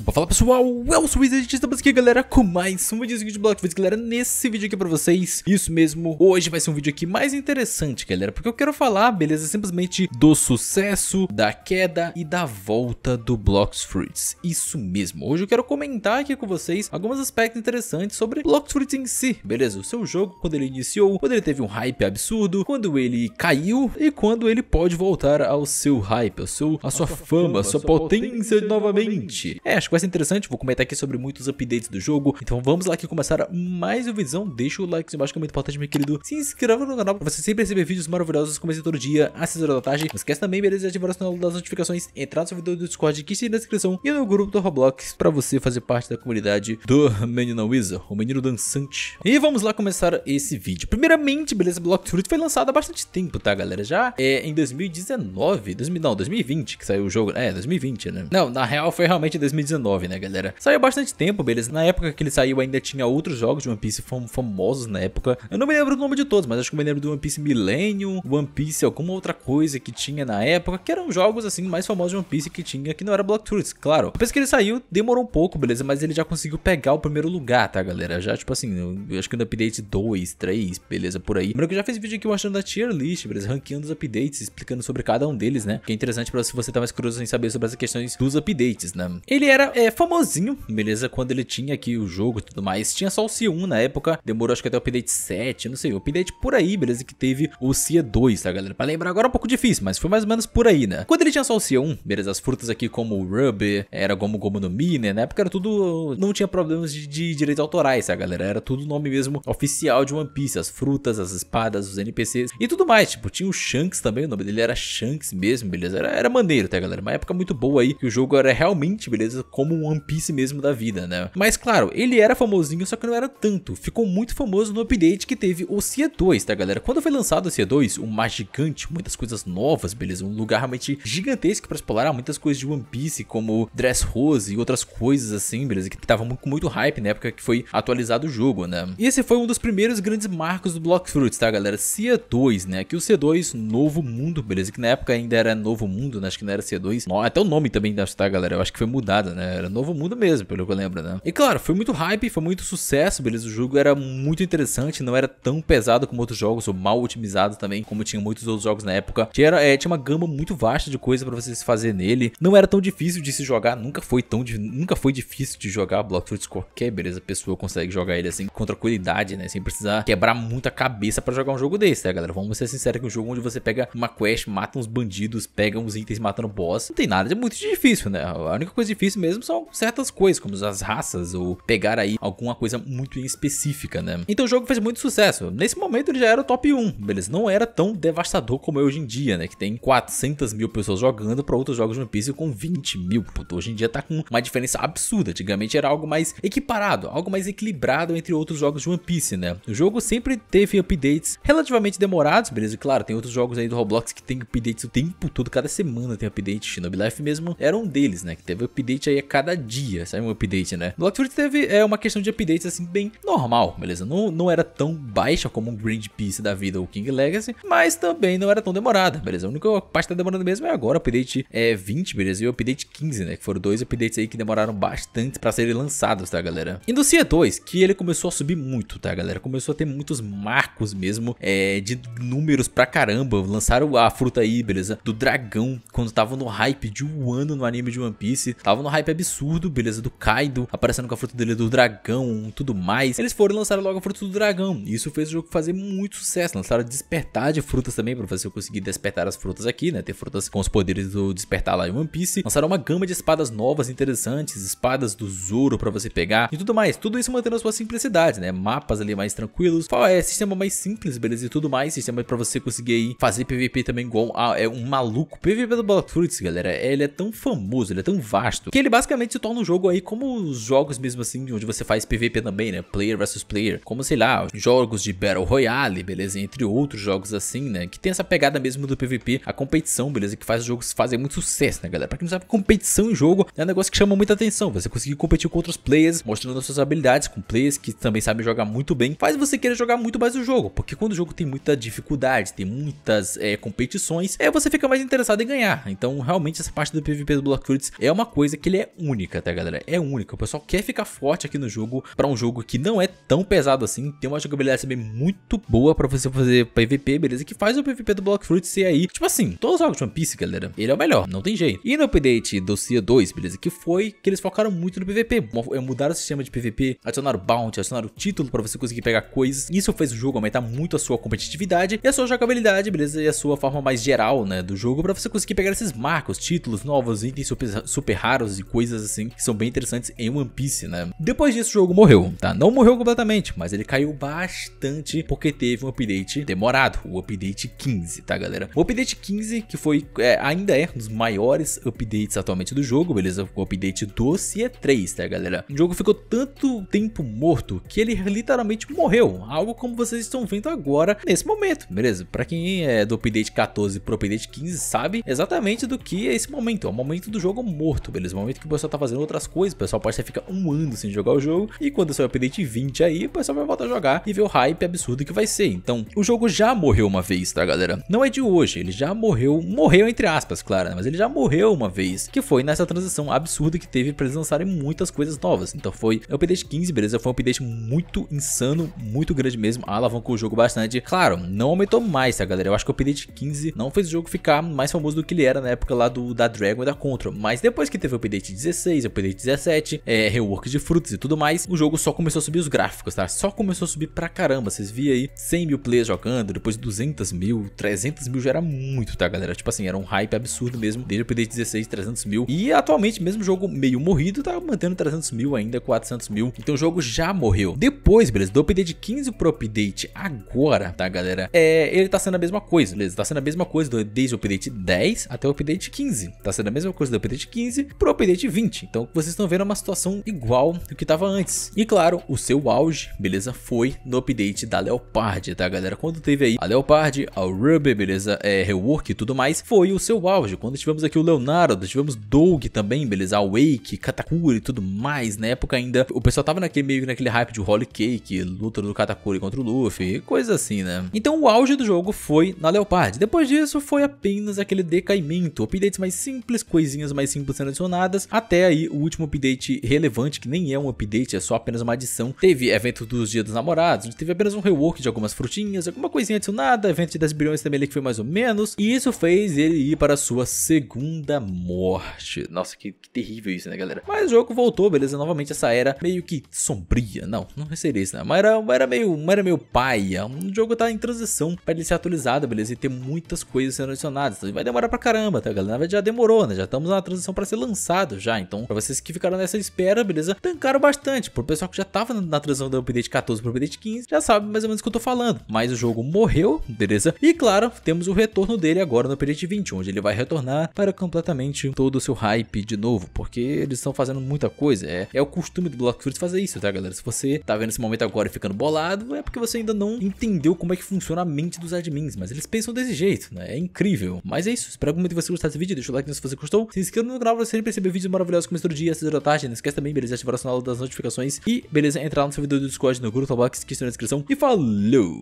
Opa, fala pessoal, eu sou o Wizard, estamos tá aqui galera com mais um vídeo de fruits Galera, nesse vídeo aqui pra vocês, isso mesmo, hoje vai ser um vídeo aqui mais interessante galera Porque eu quero falar, beleza, simplesmente do sucesso, da queda e da volta do Blocks Fruits Isso mesmo, hoje eu quero comentar aqui com vocês alguns aspectos interessantes sobre Blocks Fruits em si Beleza, o seu jogo, quando ele iniciou, quando ele teve um hype absurdo, quando ele caiu e quando ele pode voltar ao seu hype, ao seu, à sua, a sua fama, à sua potência, potência novamente É acho que vai ser interessante, vou comentar aqui sobre muitos updates do jogo. Então vamos lá que começar mais um vídeo. Deixa o like aqui embaixo, que é muito importante, meu querido. Se inscreva no canal pra você sempre receber vídeos maravilhosos, como esse todo dia, às 6 horas da tarde. Não esquece também, beleza, de ativar o sinal das notificações, entrar no servidor do Discord que está na descrição e no grupo do Roblox pra você fazer parte da comunidade do Menino Wizard, o menino dançante. E vamos lá começar esse vídeo. Primeiramente, beleza, Block Fruit foi lançado há bastante tempo, tá, galera? Já é em 2019, 2000, não, 2020 que saiu o jogo. Né? É, 2020, né? Não, na real foi realmente 2019. 2019, né, galera? Saiu bastante tempo, beleza? Na época que ele saiu ainda tinha outros jogos de One Piece fam famosos na época. Eu não me lembro o nome de todos, mas acho que eu me lembro do One Piece Millennium, One Piece, alguma outra coisa que tinha na época, que eram jogos assim mais famosos de One Piece que tinha, que não era Block Truth, claro. Depois que ele saiu, demorou um pouco, beleza? Mas ele já conseguiu pegar o primeiro lugar, tá, galera? Já, tipo assim, eu acho que no update 2, 3, beleza, por aí. Lembra que eu já fiz vídeo aqui mostrando a tier list, beleza? Ranqueando os updates, explicando sobre cada um deles, né? Que é interessante pra se você tá mais curioso em saber sobre as questões dos updates, né? Ele era era é, famosinho, beleza? Quando ele tinha aqui o jogo e tudo mais. Tinha só o Cia 1 na época, demorou acho que até o update 7, não sei, o update por aí, beleza? Que teve o Cia 2, tá galera? Pra lembrar agora é um pouco difícil, mas foi mais ou menos por aí, né? Quando ele tinha só o Cia 1, beleza? As frutas aqui como o Ruby, era Gomu Gomu no Mi, né? Na época era tudo, não tinha problemas de, de direitos autorais, tá galera? Era tudo nome mesmo oficial de One Piece, as frutas, as espadas, os NPCs e tudo mais. Tipo, tinha o Shanks também, o nome dele era Shanks mesmo, beleza? Era, era maneiro, tá galera? Uma época muito boa aí, que o jogo era realmente, beleza? como um One Piece mesmo da vida, né? Mas claro, ele era famosinho, só que não era tanto. Ficou muito famoso no update que teve o Cia 2, tá galera? Quando foi lançado o Cia 2, uma gigante, muitas coisas novas, beleza? Um lugar realmente gigantesco para explorar muitas coisas de One Piece, como Dress Rose e outras coisas assim, beleza? Que tava muito, muito hype na época que foi atualizado o jogo, né? E esse foi um dos primeiros grandes marcos do Block Fruits, tá galera? Cia 2, né? Que o C2 Novo Mundo, beleza? Que na época ainda era Novo Mundo, né? Acho que não era C2. Até o nome também, tá galera? Eu acho que foi mudado, né? né? Era novo mundo mesmo, pelo que eu lembro, né? E claro, foi muito hype, foi muito sucesso, beleza? O jogo era muito interessante, não era tão pesado como outros jogos, ou mal otimizado também, como tinha muitos outros jogos na época. Tinha, é, tinha uma gama muito vasta de coisa para você se fazer nele. Não era tão difícil de se jogar, nunca foi tão nunca foi difícil de jogar Block Fruits qualquer, beleza? Pessoa consegue jogar ele assim com tranquilidade, né? Sem precisar quebrar muita cabeça para jogar um jogo desse, tá, galera? Vamos ser sinceros que um jogo onde você pega uma quest, mata uns bandidos, pega uns itens matando boss, não tem nada de muito difícil, né? A única coisa difícil mesmo mesmo são certas coisas, como as raças, ou pegar aí alguma coisa muito específica, né? Então o jogo fez muito sucesso. Nesse momento ele já era o top 1, beleza? Não era tão devastador como é hoje em dia, né? Que tem 400 mil pessoas jogando para outros jogos de One Piece com 20 mil. Puto, hoje em dia tá com uma diferença absurda. Antigamente era algo mais equiparado, algo mais equilibrado entre outros jogos de One Piece, né? O jogo sempre teve updates relativamente demorados, beleza? Claro, tem outros jogos aí do Roblox que tem updates o tempo todo, cada semana tem update. Shinobi Life mesmo era um deles, né? Que teve update aí cada dia, sabe um update, né? No Lockford teve é, uma questão de updates assim, bem normal, beleza? Não, não era tão baixa como o Grand Peace da vida ou King Legacy, mas também não era tão demorada, beleza? A única parte que tá demorando mesmo é agora, o update é 20, beleza? E o update 15, né? Que foram dois updates aí que demoraram bastante pra serem lançados, tá, galera? E no Cia 2, que ele começou a subir muito, tá, galera? Começou a ter muitos marcos mesmo, é, de números pra caramba. Lançaram a fruta aí, beleza? Do dragão, quando tava no hype de um ano no anime de One Piece. Tava no hype absurdo, beleza, do Kaido, aparecendo com a fruta dele do dragão, tudo mais. Eles foram e lançaram logo a fruta do dragão, e isso fez o jogo fazer muito sucesso. Lançaram despertar de frutas também, pra você conseguir despertar as frutas aqui, né, ter frutas com os poderes do despertar lá em One Piece. Lançaram uma gama de espadas novas, interessantes, espadas do Zoro pra você pegar e tudo mais. Tudo isso mantendo a sua simplicidade, né, mapas ali mais tranquilos, é, sistema mais simples, beleza, e tudo mais, sistema pra você conseguir aí fazer PVP também igual a, é um maluco. PVP do Black Fruits, galera, ele é tão famoso, ele é tão vasto, que ele basicamente se torna um jogo aí como os jogos mesmo assim, onde você faz PVP também, né? Player versus player. Como, sei lá, jogos de Battle Royale, beleza? Entre outros jogos assim, né? Que tem essa pegada mesmo do PVP, a competição, beleza? Que faz os jogos fazer muito sucesso, né, galera? Pra quem não sabe, competição em jogo é um negócio que chama muita atenção. Você conseguir competir com outros players, mostrando as suas habilidades com players que também sabem jogar muito bem, faz você querer jogar muito mais o jogo. Porque quando o jogo tem muita dificuldade, tem muitas é, competições, é, você fica mais interessado em ganhar. Então, realmente, essa parte do PVP do Black Fruits é uma coisa que ele é é única, tá galera? É única. O pessoal quer ficar forte aqui no jogo para um jogo que não é tão pesado assim, tem uma jogabilidade também muito boa para você fazer PVP, beleza? Que faz o PVP do Block Fruit ser aí, tipo assim, todos os jogos de One Piece, galera, ele é o melhor, não tem jeito. E no update do CIA 2, beleza? Que foi que eles focaram muito no PVP, é, mudaram o sistema de PVP, adicionaram bounty, adicionaram título para você conseguir pegar coisas. Isso fez o jogo aumentar muito a sua competitividade e a sua jogabilidade, beleza? E a sua forma mais geral, né, do jogo para você conseguir pegar esses marcos, títulos novos, itens super, super raros e coisas assim que são bem interessantes em One Piece, né? Depois disso, o jogo morreu, tá? Não morreu completamente, mas ele caiu bastante porque teve um update demorado, o update 15, tá, galera? O update 15, que foi, é, ainda é um dos maiores updates atualmente do jogo, beleza? O update do CIE 3, tá, galera? O jogo ficou tanto tempo morto que ele literalmente morreu, algo como vocês estão vendo agora nesse momento, beleza? Pra quem é do update 14 pro update 15 sabe exatamente do que é esse momento, é o momento do jogo morto, beleza? O momento que o pessoal tá fazendo outras coisas, o pessoal pode até ficar um ano sem jogar o jogo, e quando sair o update 20 aí, o pessoal vai voltar a jogar e ver o hype absurdo que vai ser. Então, o jogo já morreu uma vez, tá galera? Não é de hoje, ele já morreu, morreu entre aspas, claro, né? mas ele já morreu uma vez, que foi nessa transição absurda que teve pra eles lançarem muitas coisas novas. Então foi o update 15, beleza? Foi um update muito insano, muito grande mesmo, alavancou o jogo bastante. Claro, não aumentou mais, tá galera? Eu acho que o update 15 não fez o jogo ficar mais famoso do que ele era na época lá do da Dragon e da Contra, mas depois que teve o update update 16, update 17, é, rework de frutos e tudo mais, o jogo só começou a subir os gráficos, tá? Só começou a subir pra caramba. Vocês viam aí 100 mil players jogando, depois 200 mil, 300 mil já era muito, tá, galera? Tipo assim, era um hype absurdo mesmo, desde o update 16, 300 mil. E atualmente, mesmo jogo meio morrido, tá mantendo 300 mil ainda, 400 mil. Então o jogo já morreu. Depois, beleza, do update 15 pro update agora, tá, galera? É, ele tá sendo a mesma coisa, beleza? Tá sendo a mesma coisa desde o update 10 até o update 15. Tá sendo a mesma coisa do update 15 pro update de 20. Então vocês estão vendo uma situação igual do que estava antes. E claro, o seu auge, beleza, foi no update da Leopard, tá galera? Quando teve aí a Leopard, a Ruby, beleza, é, rework e tudo mais, foi o seu auge. Quando tivemos aqui o Leonardo, tivemos Doug também, beleza, Wake, Katakuri e tudo mais. Na época ainda, o pessoal tava naquele meio naquele hype de Holy Cake, luta do Katakuri contra o Luffy, coisa assim, né? Então o auge do jogo foi na Leopard. Depois disso foi apenas aquele decaimento, updates mais simples, coisinhas mais simples sendo adicionadas, até aí, o último update relevante, que nem é um update, é só apenas uma adição, teve evento dos Dias dos Namorados, onde teve apenas um rework de algumas frutinhas, alguma coisinha adicionada, evento de 10 bilhões também ali que foi mais ou menos, e isso fez ele ir para a sua segunda morte. Nossa, que, que terrível isso, né, galera? Mas o jogo voltou, beleza? Novamente essa era meio que sombria, não, não seria isso, né? Mas era, era meio, era meio paia. O jogo tá em transição para ele ser atualizado, beleza? E ter muitas coisas sendo adicionadas. Vai demorar pra caramba, tá, galera? Na verdade já demorou, né? Já estamos na transição para ser lançado já. Então, pra vocês que ficaram nessa espera, beleza? Tancaram bastante. Pro pessoal que já tava na transição do update 14 pro update 15, já sabe mais ou menos o que eu tô falando. Mas o jogo morreu, beleza? E claro, temos o retorno dele agora no update 20, onde ele vai retornar para completamente todo o seu hype de novo, porque eles estão fazendo muita coisa. É, é o costume do Block Fruits fazer isso, tá, galera? Se você tá vendo esse momento agora e ficando bolado, é porque você ainda não entendeu como é que funciona a mente dos admins, mas eles pensam desse jeito, né? É incrível. Mas é isso. Espero muito que você gostasse desse vídeo. Deixa o like se você gostou. Se inscreva no canal para você sempre receber vídeo vídeos maravilhosos começo do dia, 6 da tarde. Não esquece também, beleza? Ativar o sinal das notificações e, beleza? Entrar no servidor do Discord no Grupo Box que está na descrição. E falou!